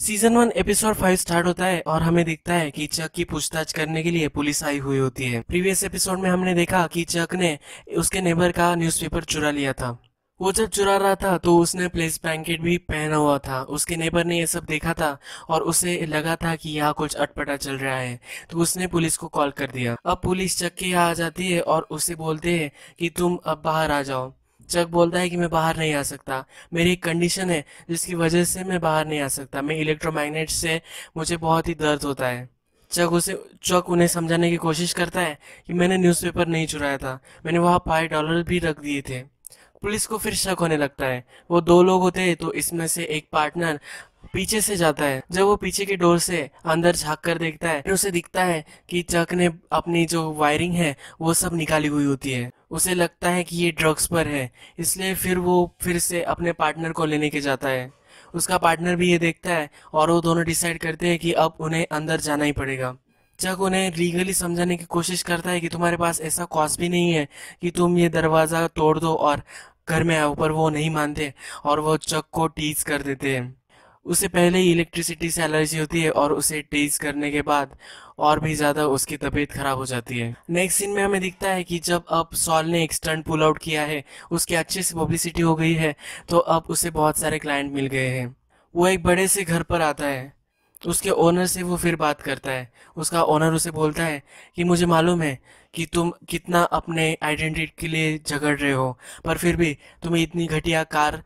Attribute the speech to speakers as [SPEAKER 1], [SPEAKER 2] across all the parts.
[SPEAKER 1] season one episode five start होता है और हमें दिखता है कि चक की पूछताछ करने के लिए पुलिस आई हुई होती है प्रीवियस एपिसोड में हमने देखा कि चक ने उसके नेबर का न्यूज़पेपर चुरा लिया था वो जब चुरा रहा था तो उसने प्लेस ब्लैंकेट भी पहना हुआ था उसके नेबर ने ये सब देखा था और उसे लगा था कि यहाँ कुछ अटपटा चल रहा है तो उसने पुलिस को कॉल कर दिया अब पुलिस चक्के यहाँ आ जाती है और उसे बोलते हैं कि तुम अब बाहर आ जाओ चक बोलता है कि मैं बाहर नहीं आ सकता मेरी एक कंडीशन है जिसकी वजह से मैं बाहर नहीं आ सकता मैं इलेक्ट्रोमैग्नेट से मुझे बहुत ही दर्द होता है चक उसे चक उन्हें समझाने की कोशिश करता है कि मैंने न्यूज़पेपर नहीं चुराया था मैंने वहाँ फाइव डॉलर भी रख दिए थे पुलिस को फिर शक होने लगता है वो दो लोग होते हैं तो इसमें से एक पार्टनर पीछे से जाता है जब वो पीछे के डोर से अंदर झाँक कर देखता है फिर उसे दिखता है कि चक ने अपनी जो वायरिंग है वो सब निकाली हुई होती है उसे लगता है कि ये ड्रग्स पर है इसलिए फिर वो फिर से अपने पार्टनर को लेने के जाता है उसका पार्टनर भी ये देखता है और वो दोनों डिसाइड करते हैं कि अब उन्हें अंदर जाना ही पड़ेगा चक उन्हें लीगली समझाने की कोशिश करता है कि तुम्हारे पास ऐसा कॉज भी नहीं है कि तुम ये दरवाज़ा तोड़ दो और घर में आओ पर वो नहीं मानते और वो चक को टीज कर देते हैं उसे पहले ही इलेक्ट्रिसिटी से एलर्जी होती है और उसे टीज करने के बाद और भी ज्यादा उसकी तबीयत खराब हो जाती है नेक्स्ट सीन में हमें दिखता है कि जब अब सॉल ने एक स्टंट पुल आउट किया है उसकी अच्छे से पब्लिसिटी हो गई है तो अब उसे बहुत सारे क्लाइंट मिल गए हैं वो एक बड़े से घर पर आता है उसके ओनर से वो फिर बात करता है उसका ओनर उसे बोलता है कि मुझे मालूम है कि तुम कितना अपने आइडेंटिटी के लिए झगड़ रहे हो पर फिर भी तुम्हें इतनी घटिया कार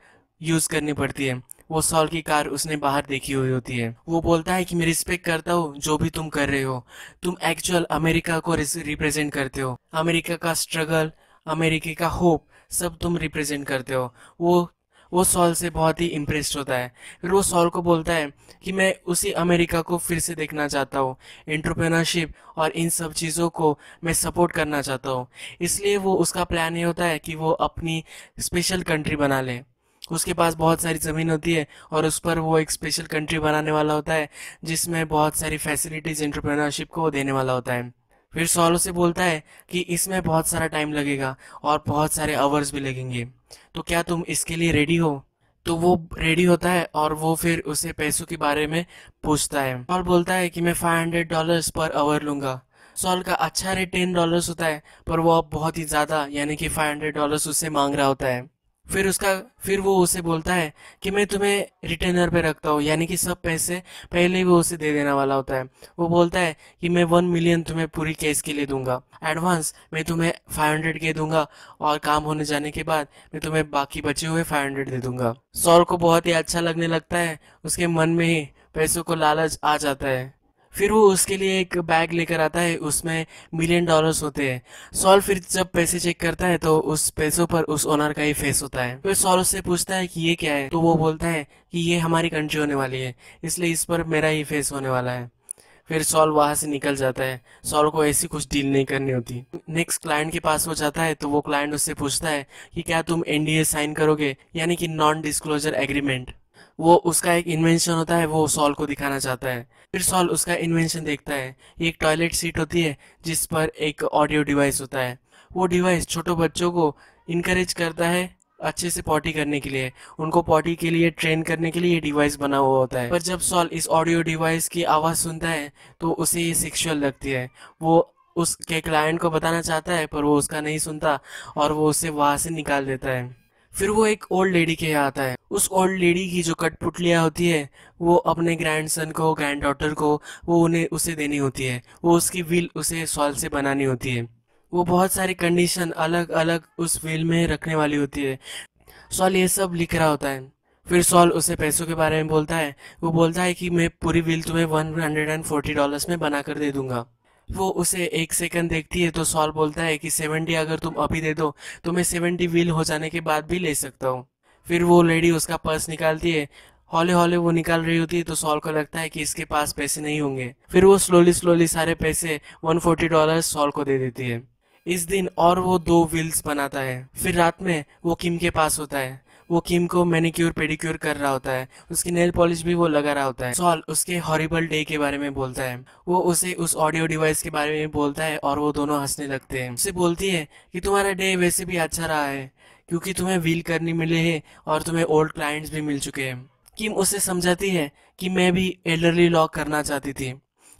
[SPEAKER 1] यूज़ करनी पड़ती है वो सॉल की कार उसने बाहर देखी हुई होती है वो बोलता है कि मैं रिस्पेक्ट करता हूँ जो भी तुम कर रहे हो तुम एक्चुअल अमेरिका को रिप्रेजेंट करते हो अमेरिका का स्ट्रगल अमेरिका का होप सब तुम रिप्रेजेंट करते हो वो वो सॉल से बहुत ही इम्प्रेस होता है फिर वो सॉल को बोलता है कि मैं उसी अमेरिका को फिर से देखना चाहता हूँ एंट्रप्रेनरशिप और इन सब चीज़ों को मैं सपोर्ट करना चाहता हूँ इसलिए वो उसका प्लान ये होता है कि वो अपनी स्पेशल कंट्री बना ले उसके पास बहुत सारी ज़मीन होती है और उस पर वो एक स्पेशल कंट्री बनाने वाला होता है जिसमें बहुत सारी फैसिलिटीज़ एंटरप्रेन्योरशिप को देने वाला होता है फिर सॉलो से बोलता है कि इसमें बहुत सारा टाइम लगेगा और बहुत सारे आवर्स भी लगेंगे तो क्या तुम इसके लिए रेडी हो तो वो रेडी होता है और वो फिर उसे पैसों के बारे में पूछता है और बोलता है कि मैं five hundred dollars per hour लूंगा सॉल का अच्छा रेट टेन डॉलर्स होता है पर वो अब बहुत ही ज़्यादा यानी कि फाइव हंड्रेड डॉलर्स उससे मांग रहा होता है फिर उसका फिर वो उसे बोलता है कि मैं तुम्हें रिटेनर पे रखता हूँ यानी कि सब पैसे पहले ही वो उसे दे देने वाला होता है वो बोलता है कि मैं वन मिलियन तुम्हें पूरी केस के लिए दूंगा एडवांस मैं तुम्हें फाइव हंड्रेड के दूंगा और काम होने जाने के बाद मैं तुम्हें बाकी बचे हुए फाइव हंड्रेड दे दूंगा सौर को बहुत ही अच्छा लगने लगता है उसके मन में ही पैसों को लालच आ जाता है फिर वो उसके लिए एक बैग लेकर आता है उसमें मिलियन डॉलर्स होते हैं सॉल फिर जब पैसे चेक करता है तो उस पैसों पर उस ओनर का ही फेस होता है फिर सॉल उससे पूछता है कि ये क्या है तो वो बोलता है कि ये हमारी कंट्री होने वाली है इसलिए इस पर मेरा ही फेस होने वाला है फिर सॉल वहाँ से निकल जाता है सॉल को ऐसी कुछ डील नहीं करनी होती नेक्स्ट क्लाइंट के पास वो जाता है तो वो क्लाइंट उससे पूछता है कि क्या तुम एनडीए साइन करोगे यानी कि नॉन डिस्क्लोजर एग्रीमेंट वो उसका एक इन्वेंशन होता है वो सॉल को दिखाना चाहता है फिर सॉल उसका इन्वेंशन देखता है एक टॉयलेट सीट होती है जिस पर एक ऑडियो डिवाइस होता है वो डिवाइस छोटे बच्चों को इनक्रेज करता है अच्छे से पॉटी करने के लिए उनको पॉटी के लिए ट्रेन करने के लिए ये डिवाइस बना हुआ होता है पर जब सॉल इस ऑडियो डिवाइस की आवाज़ सुनता है तो उसे ये सेक्सुअल लगती है वो उसके क्लाइंट को बताना चाहता है पर वो उसका नहीं सुनता और वो उसे वहाँ से निकाल देता है फिर वो एक ओल्ड लेडी के यहाँ आता है उस ओल्ड लेडी की जो कठपुतलियाँ होती है वो अपने ग्रैंड सन को ग्रैंड डॉटर को वो उन्हें उसे देनी होती है वो उसकी व्हील उसे सॉल से बनानी होती है वो बहुत सारी कंडीशन अलग अलग उस व्हील में रखने वाली होती है सॉल ये सब लिख रहा होता है फिर सॉल उसे पैसों के बारे में बोलता है वो बोलता है कि मैं पूरी व्हील तुम्हें one hundred and forty dollars में बना कर दे दूंगा वो उसे एक सेकंड देखती है तो सॉल बोलता है कि सेवेंटी अगर तुम अभी दे दो तो मैं सेवेंटी व्हील हो जाने के बाद भी ले सकता हूँ फिर वो लेडी उसका पर्स निकालती है हौले हौले वो निकाल रही होती है तो सॉल को लगता है कि इसके पास पैसे नहीं होंगे फिर वो स्लोली स्लोली सारे पैसे वन फोर्टी डॉलर सॉल को दे देती है इस दिन और वो दो व्हील्स बनाता है फिर रात में वो किम के पास होता है वो किम को मैनिक्योर पेडिक्योर कर रहा होता है उसकी नेल पॉलिश भी वो लगा रहा होता है सॉल उसके हॉरिबल डे के बारे में बोलता है वो उसे उस ऑडियो डिवाइस के बारे में बोलता है और वो दोनों हंसने लगते हैं उसे बोलती है कि तुम्हारा डे वैसे भी अच्छा रहा है क्योंकि तुम्हें व्हील करनी मिले हैं और तुम्हें ओल्ड क्लाइंट्स भी मिल चुके हैं किम उसे समझाती है कि मैं भी एल्डरली लॉ करना चाहती थी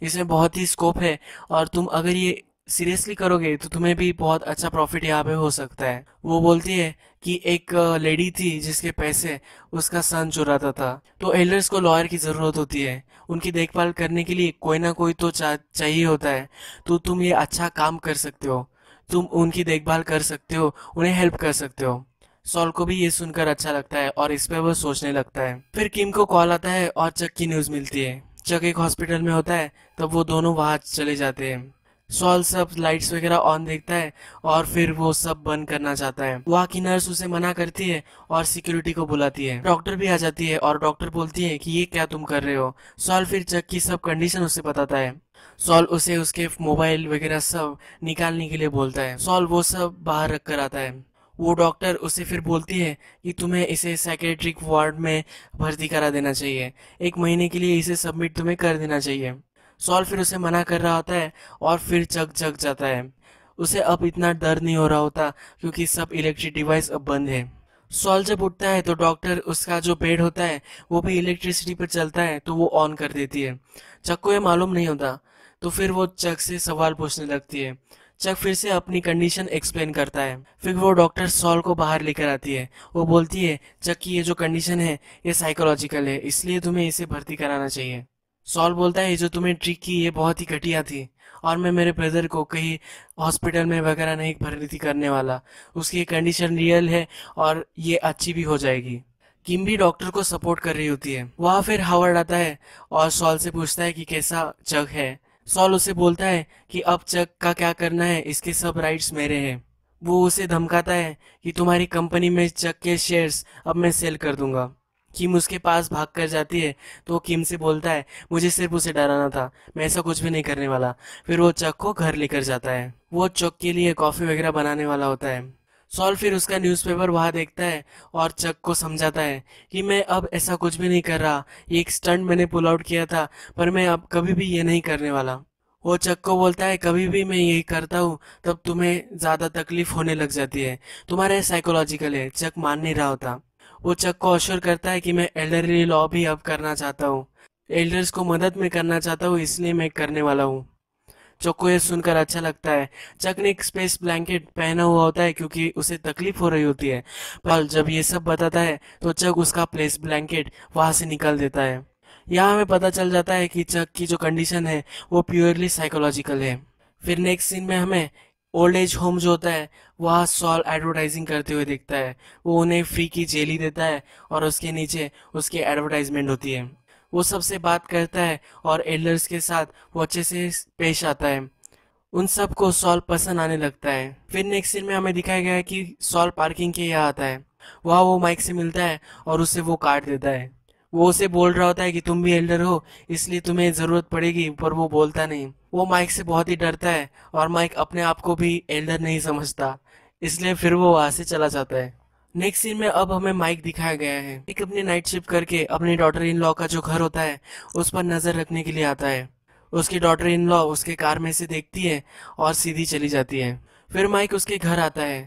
[SPEAKER 1] इसमें बहुत ही स्कोप है और तुम अगर ये सीरियसली करोगे तो तुम्हें भी बहुत अच्छा प्रॉफिट यहाँ पे हो सकता है वो बोलती है कि एक लेडी थी जिसके पैसे उसका सन चुराता था तो एल्डर्स को लॉयर की ज़रूरत होती है उनकी देखभाल करने के लिए कोई ना कोई तो चा, चाहिए होता है तो तुम ये अच्छा काम कर सकते हो तुम उनकी देखभाल कर सकते हो उन्हें हेल्प कर सकते हो सॉल को भी ये सुनकर अच्छा लगता है और इस पर वो सोचने लगता है फिर किम को कॉल आता है और चक की न्यूज़ मिलती है चक एक हॉस्पिटल में होता है तब वो दोनों वहाँ चले जाते हैं सॉल सब लाइट्स वगैरह ऑन देखता है और फिर वो सब बंद करना चाहता है वहाँ की नर्स उसे मना करती है और सिक्योरिटी को बुलाती है डॉक्टर भी आ जाती है और डॉक्टर बोलती है कि ये क्या तुम कर रहे हो सॉल फिर चक की सब कंडीशन उसे बताता है सॉल उसे उसके मोबाइल वगैरह सब निकालने के लिए बोलता है सॉल वो सब बाहर रख कर आता है वो डॉक्टर उसे फिर बोलती है कि तुम्हें इसे साइकेट्रिक वार्ड में भर्ती करा देना चाहिए एक महीने के लिए इसे सबमिट तुम्हें कर देना चाहिए सॉल फिर उसे मना कर रहा होता है और फिर चक चक जाता है उसे अब इतना डर नहीं हो रहा होता क्योंकि सब इलेक्ट्रिक डिवाइस अब बंद है सॉल जब उठता है तो डॉक्टर उसका जो बेड होता है वो भी इलेक्ट्रिसिटी पर चलता है तो वो ऑन कर देती है चक को ये मालूम नहीं होता तो फिर वो चक से सवाल पूछने लगती है चक फिर से अपनी कंडीशन एक्सप्लेन करता है फिर वो डॉक्टर सॉल को बाहर लेकर आती है वो बोलती है चक की ये जो कंडीशन है ये साइकोलॉजिकल है इसलिए तुम्हें इसे भर्ती कराना चाहिए सॉल बोलता है जो तुम्हें ट्रिक की ये बहुत ही घटिया थी और मैं मेरे ब्रदर को कहीं हॉस्पिटल में वगैरह नहीं भर्ती करने वाला उसकी कंडीशन रियल है और ये अच्छी भी हो जाएगी किम भी डॉक्टर को सपोर्ट कर रही होती है वहाँ फिर हावर्ड आता है और सॉल से पूछता है कि कैसा चग है सॉल उसे बोलता है कि अब चक का क्या करना है इसके सब राइट्स मेरे हैं वो उसे धमकाता है कि तुम्हारी कंपनी में चक के शेयर्स अब मैं सेल कर दूंगा किम उसके पास भाग कर जाती है तो वो किम से बोलता है मुझे सिर्फ उसे डराना था मैं ऐसा कुछ भी नहीं करने वाला फिर वो चक को घर लेकर जाता है वो चक के लिए कॉफ़ी वगैरह बनाने वाला होता है सॉल फिर उसका न्यूज़पेपर वहाँ देखता है और चक को समझाता है कि मैं अब ऐसा कुछ भी नहीं कर रहा एक स्टंट मैंने पुल आउट किया था पर मैं अब कभी भी ये नहीं करने वाला वो चक को बोलता है कभी भी मैं यही करता हूँ तब तुम्हें ज़्यादा तकलीफ होने लग जाती है तुम्हारा साइकोलॉजिकल है चक मान नहीं रहा होता वो चक को अश्योर करता है कि मैं एल्डरली लॉ भी अब करना चाहता हूँ एल्डर्स को मदद में करना चाहता हूँ इसलिए मैं करने वाला हूँ चक को यह सुनकर अच्छा लगता है चक ने एक स्पेस ब्लैंकेट पहना हुआ होता है क्योंकि उसे तकलीफ हो रही होती है पर जब ये सब बताता है तो चक उसका प्लेस ब्लैंकेट वहाँ से निकाल देता है यहाँ हमें पता चल जाता है कि चक की जो कंडीशन है वो प्योरली साइकोलॉजिकल है फिर नेक्स्ट सीन में हमें ओल्ड एज होम जो होता है वह सॉल एडवर्टाइजिंग करते हुए देखता है वो उन्हें फ्री की जेली देता है और उसके नीचे उसकी एडवर्टाइजमेंट होती है वो सबसे बात करता है और एल्डर्स के साथ वो अच्छे से पेश आता है उन सब को सॉल पसंद आने लगता है फिर नेक्स्ट सीन में हमें दिखाया गया है कि सॉल पार्किंग के यहाँ आता है वहाँ वो माइक से मिलता है और उसे वो काट देता है वो उसे बोल रहा होता है कि तुम भी एल्डर हो इसलिए तुम्हें ज़रूरत पड़ेगी पर वो बोलता नहीं वो माइक से बहुत ही डरता है और माइक अपने आप को भी एल्डर नहीं समझता इसलिए फिर वो वहाँ से चला जाता है नेक्स्ट सीन में अब हमें माइक दिखाया गया है एक अपनी नाइट शिफ्ट करके अपने डॉटर इन लॉ का जो घर होता है उस पर नज़र रखने के लिए आता है उसकी डॉटर इन लॉ उसके कार में से देखती है और सीधी चली जाती है फिर माइक उसके घर आता है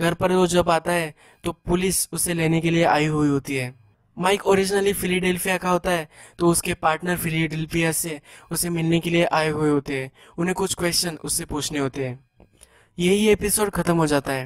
[SPEAKER 1] घर पर वो जब आता है तो पुलिस उसे लेने के लिए आई हुई होती है माइक ओरिजिनली फिलीडेल्फिया का होता है तो उसके पार्टनर फिलीडेल्फिया से उसे मिलने के लिए आए हुए होते हैं उन्हें कुछ क्वेश्चन उससे पूछने होते हैं यही एपिसोड ख़त्म हो जाता है